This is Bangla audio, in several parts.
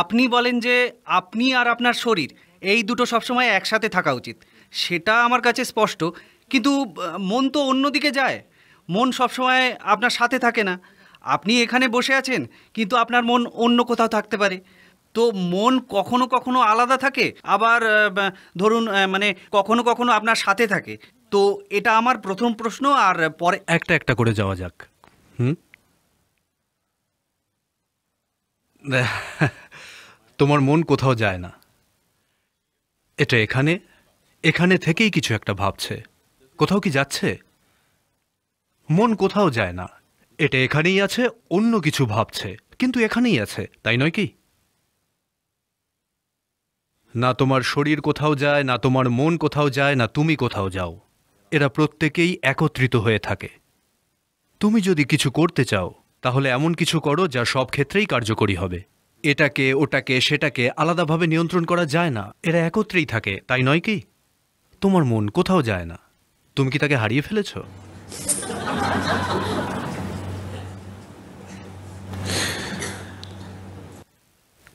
আপনি বলেন যে আপনি আর আপনার শরীর এই দুটো সবসময় একসাথে থাকা উচিত সেটা আমার কাছে স্পষ্ট কিন্তু মন তো অন্যদিকে যায় মন সবসময় আপনার সাথে থাকে না আপনি এখানে বসে আছেন কিন্তু আপনার মন অন্য কোথাও থাকতে পারে তো মন কখনো কখনো আলাদা থাকে আবার ধরুন মানে কখনো কখনো আপনার সাথে থাকে তো এটা আমার প্রথম প্রশ্ন আর পরে একটা একটা করে যাওয়া যাক হুম তোমার মন কোথাও যায় না এটা এখানে এখানে থেকেই কিছু একটা ভাবছে কোথাও কি যাচ্ছে মন কোথাও যায় না এটা এখানেই আছে অন্য কিছু ভাবছে কিন্তু এখানেই আছে তাই নয় কি না তোমার শরীর কোথাও যায় না তোমার মন কোথাও যায় না তুমি কোথাও যাও এরা প্রত্যেকেই একত্রিত হয়ে থাকে তুমি যদি কিছু করতে চাও তাহলে এমন কিছু করো যা সব ক্ষেত্রেই কার্যকরী হবে এটাকে ওটাকে সেটাকে আলাদাভাবে নিয়ন্ত্রণ করা যায় না এরা একত্রেই থাকে তাই নয় কি তোমার মন কোথাও যায় না তুমি কি তাকে হারিয়ে ফেলেছ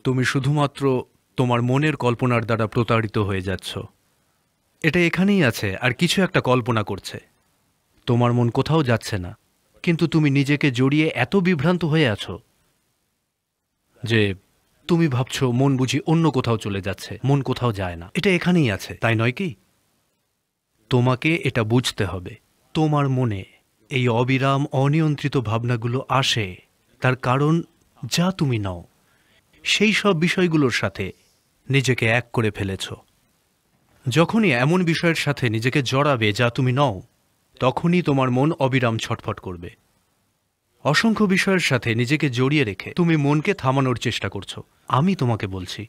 তুমি শুধুমাত্র তোমার মনের কল্পনার দ্বারা প্রতারিত হয়ে যাচ্ছ এটা এখানেই আছে আর কিছু একটা কল্পনা করছে তোমার মন কোথাও যাচ্ছে না কিন্তু তুমি নিজেকে জড়িয়ে এত বিভ্রান্ত হয়ে আছো যে তুমি ভাবছো মন বুঝি অন্য কোথাও চলে যাচ্ছে মন কোথাও যায় না এটা এখানেই আছে তাই নয় কি তোমাকে এটা বুঝতে হবে তোমার মনে এই অবিরাম অনিয়ন্ত্রিত ভাবনাগুলো আসে তার কারণ যা তুমি নাও সেই সব বিষয়গুলোর সাথে নিজেকে এক করে ফেলেছ যখনই এমন বিষয়ের সাথে নিজেকে জড়াবে যা তুমি নও তখনই তোমার মন অবিরাম ছটফট করবে অসংখ্য বিষয়ের সাথে নিজেকে জড়িয়ে রেখে তুমি মনকে থামানোর চেষ্টা করছো আমি তোমাকে বলছি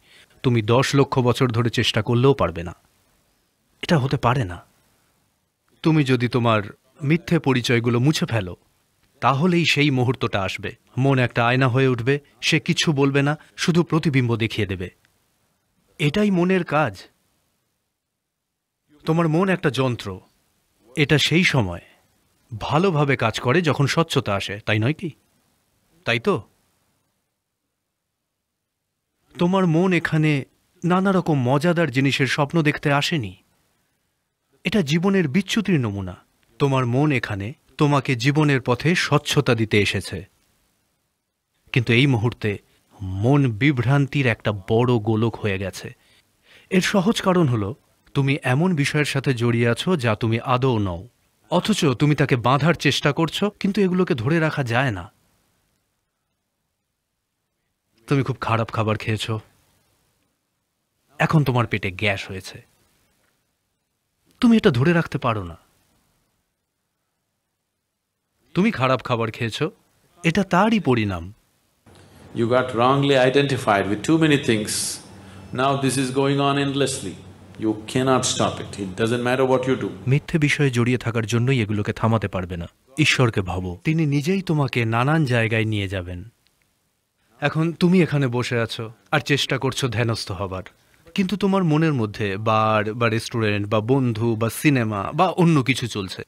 তুমি দশ লক্ষ বছর ধরে চেষ্টা করলেও পারবে না এটা হতে পারে না তুমি যদি তোমার মিথ্যে পরিচয়গুলো মুছে ফেলো তাহলেই সেই মুহূর্তটা আসবে মন একটা আয়না হয়ে উঠবে সে কিছু বলবে না শুধু প্রতিবিম্ব দেখিয়ে দেবে এটাই মনের কাজ তোমার মন একটা যন্ত্র এটা সেই সময় ভালোভাবে কাজ করে যখন স্বচ্ছতা আসে তাই নয় কি তাই তো তোমার মন এখানে নানা রকম মজাদার জিনিসের স্বপ্ন দেখতে আসেনি এটা জীবনের বিচ্যুতির নমুনা তোমার মন এখানে তোমাকে জীবনের পথে স্বচ্ছতা দিতে এসেছে কিন্তু এই মুহূর্তে মন বিভ্রান্তির একটা বড় গোলক হয়ে গেছে এর সহজ কারণ হলো তুমি এমন বিষয়ের সাথে জড়িয়ে আছো যা তুমি আদৌ নও অথচ তুমি তাকে বাঁধার চেষ্টা করছো কিন্তু এগুলোকে ধরে রাখা যায় না তুমি খুব খারাপ খাবার খেয়েছ এখন তোমার পেটে গ্যাস হয়েছে তুমি এটা ধরে রাখতে পারো না তুমি খারাপ খাবার খেয়েছ এটা তারই পরিণাম You got wrongly identified with too many things Now this is going on endlessly মিথ্যে বিষয়ে জড়িয়ে থাকার জন্যই এগুলোকে থামাতে পারবে না ঈশ্বরকে ভাবো তিনি নিজেই তোমাকে নানান জায়গায় নিয়ে যাবেন এখন তুমি এখানে বসে আছো আর চেষ্টা করছো ধ্যানস্থ হবার কিন্তু তোমার মনের মধ্যে বার বা রেস্টুরেন্ট বা বন্ধু বা সিনেমা বা অন্য কিছু চলছে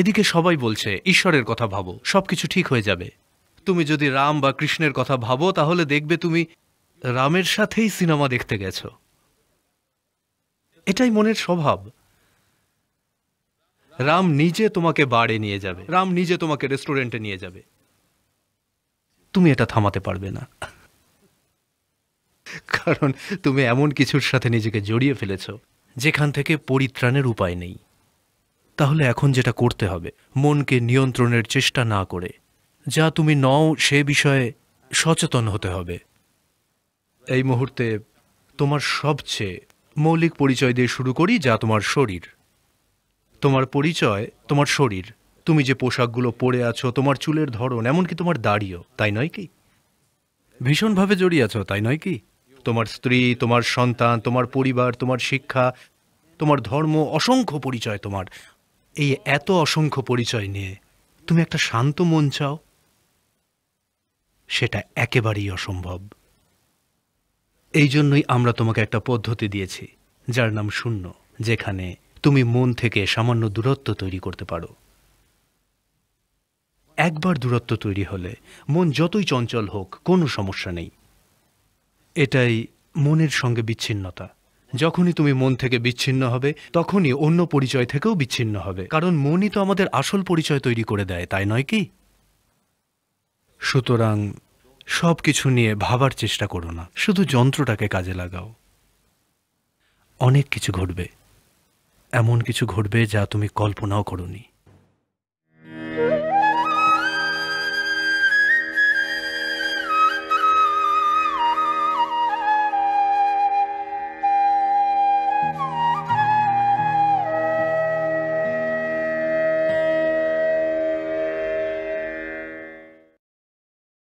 এদিকে সবাই বলছে ঈশ্বরের কথা ভাবো সবকিছু ঠিক হয়ে যাবে তুমি যদি রাম বা কৃষ্ণের কথা ভাবো তাহলে দেখবে তুমি রামের সাথেই সিনেমা দেখতে গেছো এটাই মনের স্বভাব রাম নিজে তোমাকে বাড়ে নিয়ে যাবে রাম নিজে তোমাকে রেস্টুরেন্টে নিয়ে যাবে তুমি এটা থামাতে পারবে না কারণ তুমি এমন কিছুর সাথে নিজেকে জড়িয়ে ফেলেছ যেখান থেকে পরিত্রাণের উপায় নেই তাহলে এখন যেটা করতে হবে মনকে নিয়ন্ত্রণের চেষ্টা না করে যা তুমি নও সে বিষয়ে সচেতন হতে হবে এই মুহূর্তে তোমার সবচেয়ে মৌলিক পরিচয় দিয়ে শুরু করি যা তোমার শরীর তোমার পরিচয় তোমার শরীর তুমি যে পোশাকগুলো পরে আছো তোমার চুলের ধরন এমনকি তোমার দাড়িও তাই নয় কি ভীষণভাবে জড়িয়ে আছো তাই নয় কি তোমার স্ত্রী তোমার সন্তান তোমার পরিবার তোমার শিক্ষা তোমার ধর্ম অসংখ্য পরিচয় তোমার এই এত অসংখ্য পরিচয় নিয়ে তুমি একটা শান্ত মন চাও সেটা একেবারেই অসম্ভব এই জন্যই আমরা তোমাকে একটা পদ্ধতি দিয়েছি যার নাম শূন্য যেখানে তুমি মন থেকে সামান্য দূরত্ব তৈরি করতে পারো একবার দূরত্ব তৈরি হলে মন যতই চঞ্চল হোক কোনো সমস্যা নেই এটাই মনের সঙ্গে বিচ্ছিন্নতা যখনই তুমি মন থেকে বিচ্ছিন্ন হবে তখনই অন্য পরিচয় থেকেও বিচ্ছিন্ন হবে কারণ মনই তো আমাদের আসল পরিচয় তৈরি করে দেয় তাই নয় কি সুতরাং সব কিছু নিয়ে ভাবার চেষ্টা করো না শুধু যন্ত্রটাকে কাজে লাগাও অনেক কিছু ঘটবে এমন কিছু ঘটবে যা তুমি কল্পনাও করনি